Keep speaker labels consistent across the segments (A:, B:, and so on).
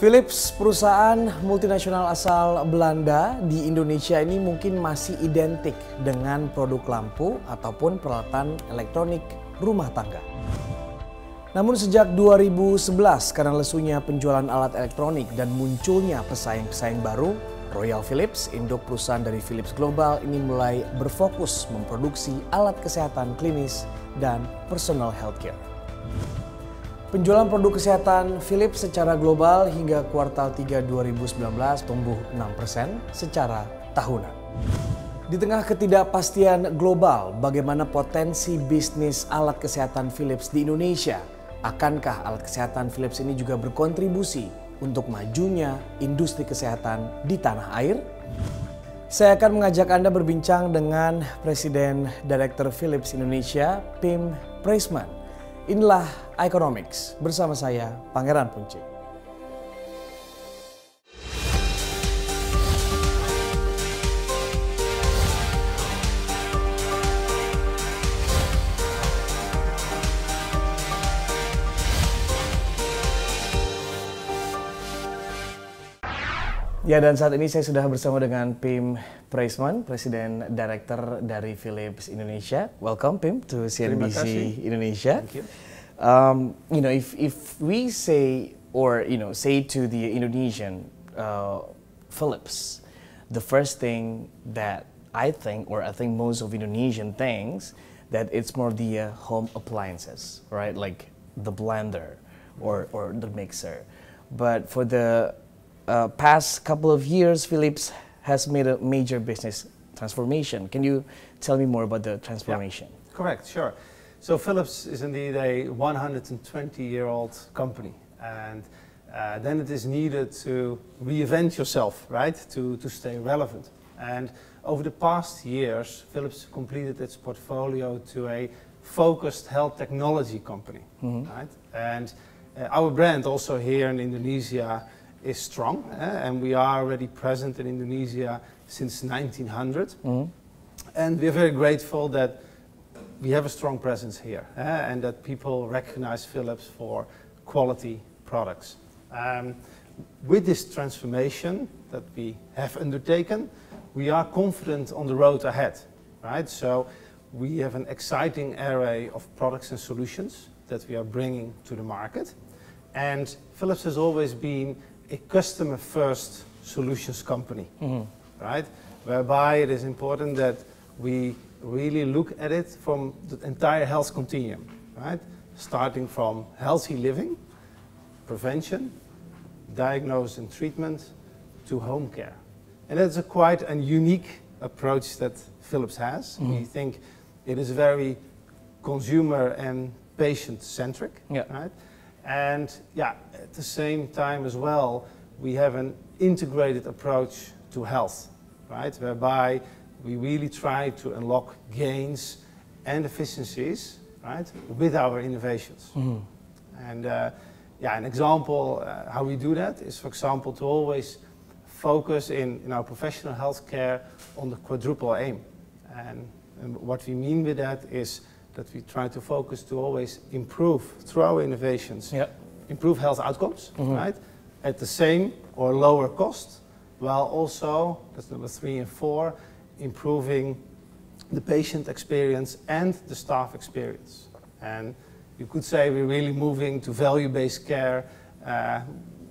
A: Philips, perusahaan multinasional asal Belanda di Indonesia ini mungkin masih identik dengan produk lampu ataupun peralatan elektronik rumah tangga. Namun sejak 2011 karena lesunya penjualan alat elektronik dan munculnya pesaing-pesaing baru, Royal Philips, induk perusahaan dari Philips Global ini mulai berfokus memproduksi alat kesehatan klinis dan personal healthcare. Penjualan produk kesehatan Philips secara global hingga kuartal 3 2019 tumbuh 6% secara tahunan. Di tengah ketidakpastian global, bagaimana potensi bisnis alat kesehatan Philips di Indonesia? Akankah alat kesehatan Philips ini juga berkontribusi untuk majunya industri kesehatan di tanah air? Saya akan mengajak Anda berbincang dengan Presiden Direktur Philips Indonesia, Pim Preisman Inilah Economics bersama saya Pangeran Puncik. Ya dan saat ini saya sudah bersama dengan Pim Preisman, Presiden Director dari Philips Indonesia. Welcome Pim to CNBC Indonesia. Thank you. Um, you know, if if we say or you know say to the Indonesian uh, Philips, the first thing that I think or I think most of Indonesian thinks that it's more the uh, home appliances, right? Like the blender or or the mixer. But for the uh, past couple of years, Philips has made a major business transformation. Can you tell me more about the transformation? Yeah.
B: Correct, sure. So Philips is indeed a 120-year-old company, and uh, then it is needed to reinvent yourself, right, to, to stay relevant. And over the past years, Philips completed its portfolio to a focused health technology company, mm -hmm. right? And uh, our brand also here in Indonesia is strong, eh? and we are already present in Indonesia since 1900. Mm. Mm-hmm. And we are very grateful that we have a strong presence here, eh? and that people recognize Philips for quality products. Um, with this transformation that we have undertaken, we are confident on the road ahead, right? So we have an exciting array of products and solutions that we are bringing to the market. And Philips has always been a customer-first solutions company, mm -hmm. right? Whereby it is important that we really look at it from the entire health continuum, right? Starting from healthy living, prevention, diagnosis and treatment, to home care. And that's a quite a unique approach that Philips has. Mm. We think it is very consumer and patient-centric, yeah. right? And yeah, at the same time as well, we have an integrated approach to health, right? Whereby we really try to unlock gains and efficiencies, right, with our innovations. Mm -hmm. And uh, yeah, an example uh, how we do that is, for example, to always focus in, in our professional healthcare on the quadruple aim. And, and what we mean with that is that we try to focus to always improve through our innovations, yep. improve health outcomes, mm -hmm. right? At the same or lower cost, while also, that's number three and four, improving the patient experience and the staff experience. And you could say we're really moving to value-based care uh,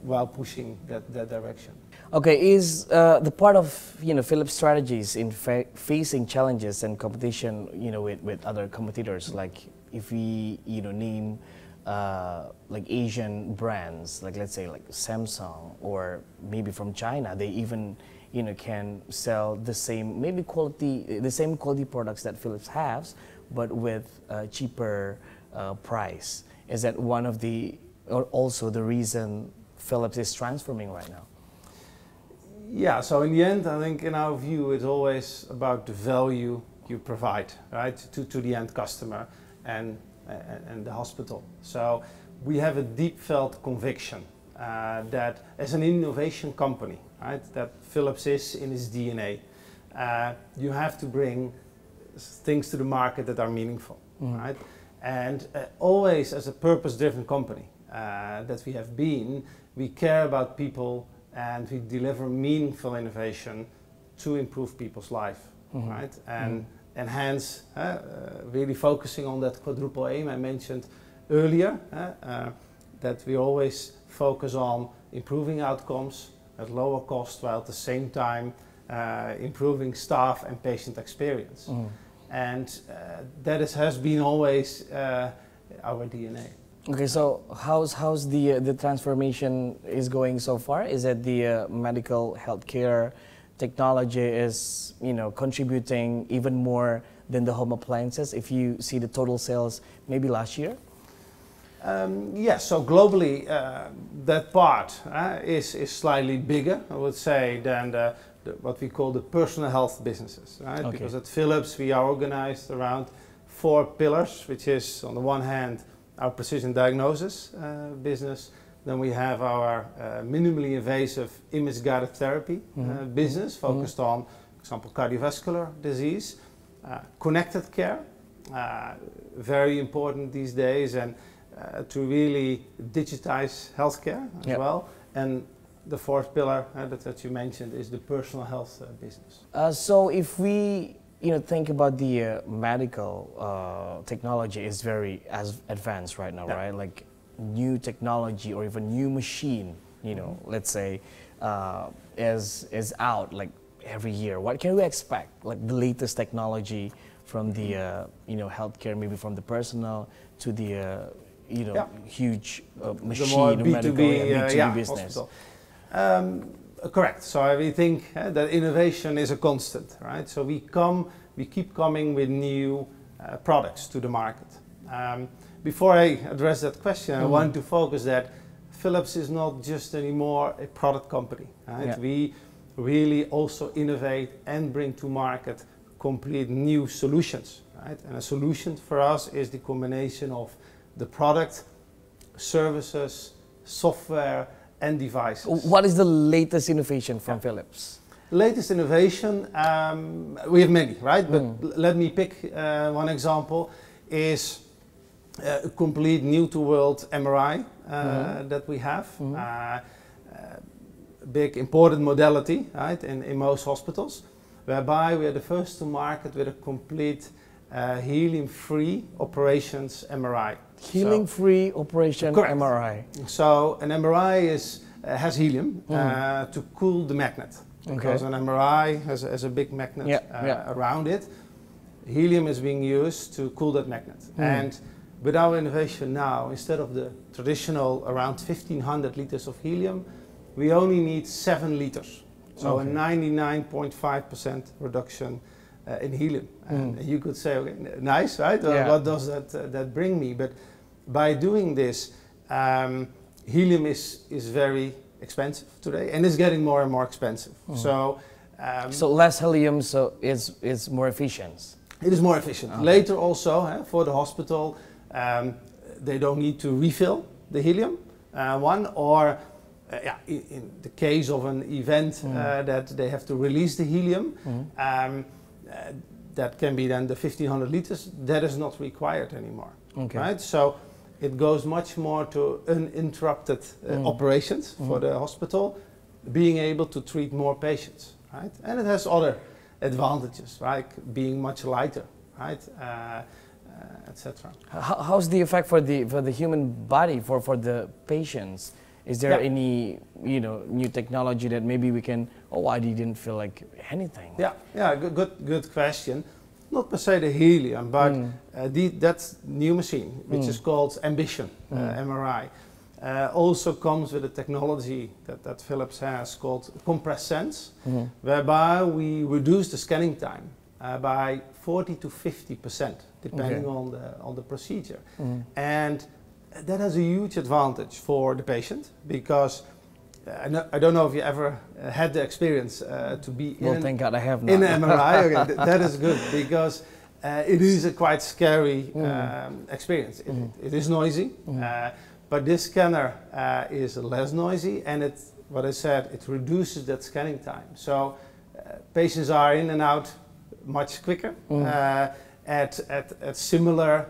B: while pushing that, that direction.
A: Okay, is uh, the part of you know Philips' strategies in facing challenges and competition, you know, with, with other competitors? Like if we you know name uh, like Asian brands, like let's say like Samsung or maybe from China, they even you know can sell the same maybe quality the same quality products that Philips has, but with a cheaper uh, price. Is that one of the or also the reason Philips is transforming right now?
B: Yeah, so in the end, I think in our view, it's always about the value you provide, right, to, to the end customer and, and, and the hospital. So we have a deep felt conviction uh, that as an innovation company, right, that Philips is in its DNA, uh, you have to bring things to the market that are meaningful, mm. right? And uh, always as a purpose-driven company uh, that we have been, we care about people and we deliver meaningful innovation to improve people's life, mm -hmm. right? And mm -hmm. hence, uh, uh, really focusing on that quadruple aim I mentioned earlier, uh, that we always focus on improving outcomes at lower cost while at the same time uh, improving staff and patient experience. Mm And uh, that is,
A: has been always
B: uh, our DNA.
A: Okay, so how's how's the uh, the transformation is going so far? Is it the uh, medical healthcare technology is you know contributing even more than the home appliances? If you see the total sales, maybe last year. Um, yes, yeah, so globally, uh,
B: that part uh, is is slightly bigger, I would say, than the, the what we call the personal health businesses, right? Okay. Because at Philips we are organized around four pillars, which is on the one hand our precision diagnosis uh, business. Then we have our uh, minimally invasive image-guided therapy mm -hmm. business focused mm -hmm. on, for example, cardiovascular disease, connected care, very important these days, and to really digitize healthcare as yep. well. And the fourth pillar uh, that, that, you mentioned is the personal health uh, business.
A: Uh, so if we you know, think about the uh, medical uh, technology is very as advanced right now, yeah. right? Like new technology or even new machine, you know, mm-hmm. let's say, uh, is is out like every year. What can we expect? Like the latest technology from mm-hmm. the uh, you know healthcare, maybe from the personal to the uh, you know yeah. huge machine, uh, the more B2B, medical, yeah, B2B business. Um, correct. So we think uh, that
B: innovation is a constant, right? So we come, we keep coming with new uh, products to the market. Um, before I address that question, mm I mm-hmm. want to focus that Philips is not just anymore a product company. Right? Yeah. We really also innovate and bring to market complete new solutions. Right? And a solution for us is the combination of the product, services, software, and devices. What
A: is the latest innovation from yeah. Philips?
B: Latest innovation, um, we have many, right? Mm. But hmm. let me pick uh, one example is uh, a complete new to world MRI uh, mm. that we have. Mm. big important modality, right, in, in most hospitals, whereby we are the first to market with a complete uh, free operations MRI. helium free so, operation correct. MRI. So an MRI is, uh, has helium mm. to cool the magnet. Okay. Because an MRI has, has a big magnet yeah, uh, yeah. around it. Helium is being used to cool that magnet. Mm. And with our innovation now, instead of the traditional around 1500 liters of helium, we only need 7 liters. So okay. a 99.5% reduction uh, in helium. Hmm. And mm. you could say, okay, nice, right? Yeah. What does that, uh, that bring me? But by doing this, um, helium is, is very expensive today and it's getting more and more expensive. Mm. So, um, so less helium so is, is more efficient. It is more efficient. Okay. Later also, eh, for the hospital, um, they don't need to refill the helium uh, one or uh, yeah, in, in, the case of an event mm. uh, that they have to release the helium, mm uh, that can be then the 1500 liters, that is not required anymore. Okay. Right? So it goes much more to uninterrupted uh, mm. operations mm. for the hospital, being able to treat more patients. Right? And it has other advantages, like being much lighter, right? Uh, uh etc.
A: How's the effect for the for the human body for for the patients? Is there yeah. any you know new technology that maybe we can? Oh, I didn't feel like anything.
B: Yeah, yeah, good, good, good question. Not per se the helium, but mm. uh, the, that new machine, which mm. is called Ambition uh, MRI, mm. uh, also comes with a technology that, that Philips has called Compress Sense, mm mm-hmm. whereby we reduce the scanning time uh, by 40 to 50 percent, depending okay. on the on the procedure. mm And that has a huge advantage for the patient because uh, I, don't know if you ever uh, had the experience uh, to be well, in, thank God I have not. in an MRI. Okay, th that is good because uh, it is a quite scary mm. um, experience. It, mm. it is noisy, mm. uh, but this scanner uh, is less noisy, and it, what I said, it reduces that scanning time. So patients are in and out much quicker mm. at, at, at similar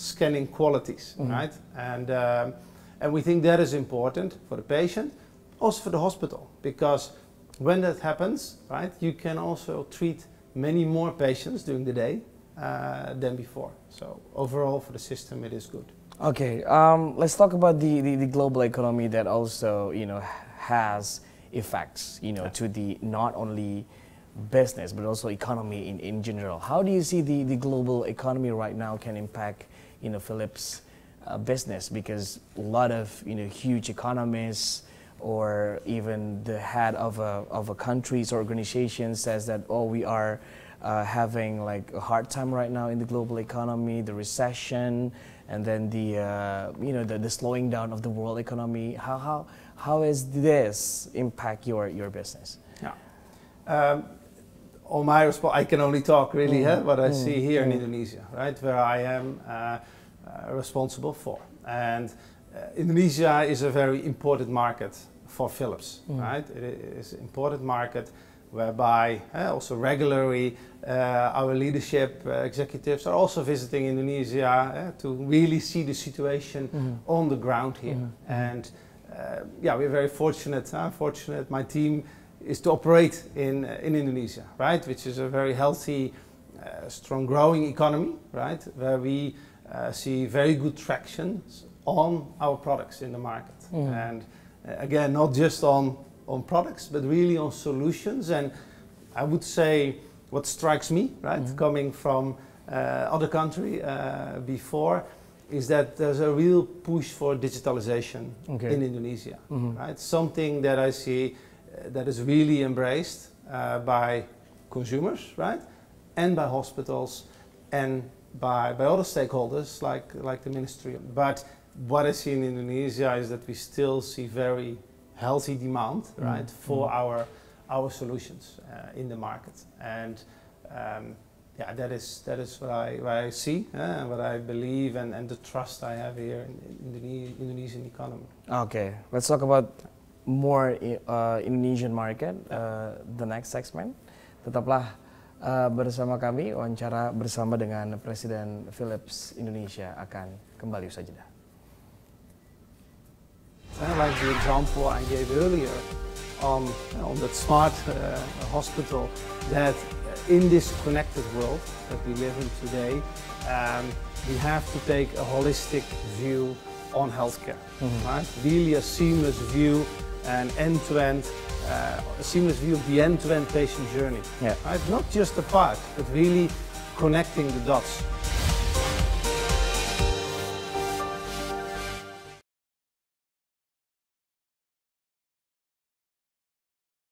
B: Scanning qualities, mm -hmm. right? And, um, and we think that is important for the patient, also for the hospital, because when that happens, right, you can also treat many more patients during the day uh, than before. So overall for the system, it is good.
A: Okay, um, let's talk about the, the, the, global economy that also, you know, has effects, you know, yeah. to the not only business, but also economy in, in general. How do you see the, the global economy right now can impact you know, Philip's uh, business because a lot of, you know, huge economists or even the head of a, of a country's organization says that, oh, we are uh, having like a hard time right now in the global economy, the recession, and then the, uh, you know, the, the slowing down of the world economy. How, how, how is this impact your, your business? Yeah. Um, on oh, my response, I can only talk really mm. what I mm. see mm-hmm. here mm. in mm-hmm.
B: Indonesia, right, where I am uh, uh, responsible for. And uh, Indonesia is a very important market for Philips, mm. right? It is an important market whereby eh, also regularly uh, our leadership uh, executives are also visiting Indonesia eh, to really see the situation on the ground here. And uh, yeah, we're very fortunate. Huh? Fortunate, my team is to operate in, uh, in Indonesia, right? Which is a very healthy, uh, strong growing economy, right? Where we uh, see very good traction on our products in the market. Mm. And again, not just on, on products, but really on solutions. And I would say what strikes me, right, mm. coming from uh, other country uh, before, is that there's a real push for digitalization okay. in Indonesia, mm -hmm. right? Something that I see that is really embraced uh, by consumers, right? And by hospitals and by, by other stakeholders like, like the ministry. But what I see in Indonesia is that we still see very healthy demand, mm. right, mm. for mm. our, our solutions uh, in the market. And um, yeah, that is, that is what, I, what I see, uh, what I believe, and, and the trust I have here in the Indonesian economy.
A: Okay, let's talk about more eh, uh, Indonesian market ya. uh, the next segment tetaplah uh, bersama kami wawancara bersama dengan Presiden Philips Indonesia akan kembali usaha jeda. Like the example I gave earlier um, on, on that smart uh, hospital
B: that in this connected world that we live in today, um, we have to take a holistic view on healthcare, mm -hmm. right? Really a seamless view An end-to-end, uh, seamless view of the end-to-end -end patient journey. Yeah. Right? Not just the part, but really connecting the dots.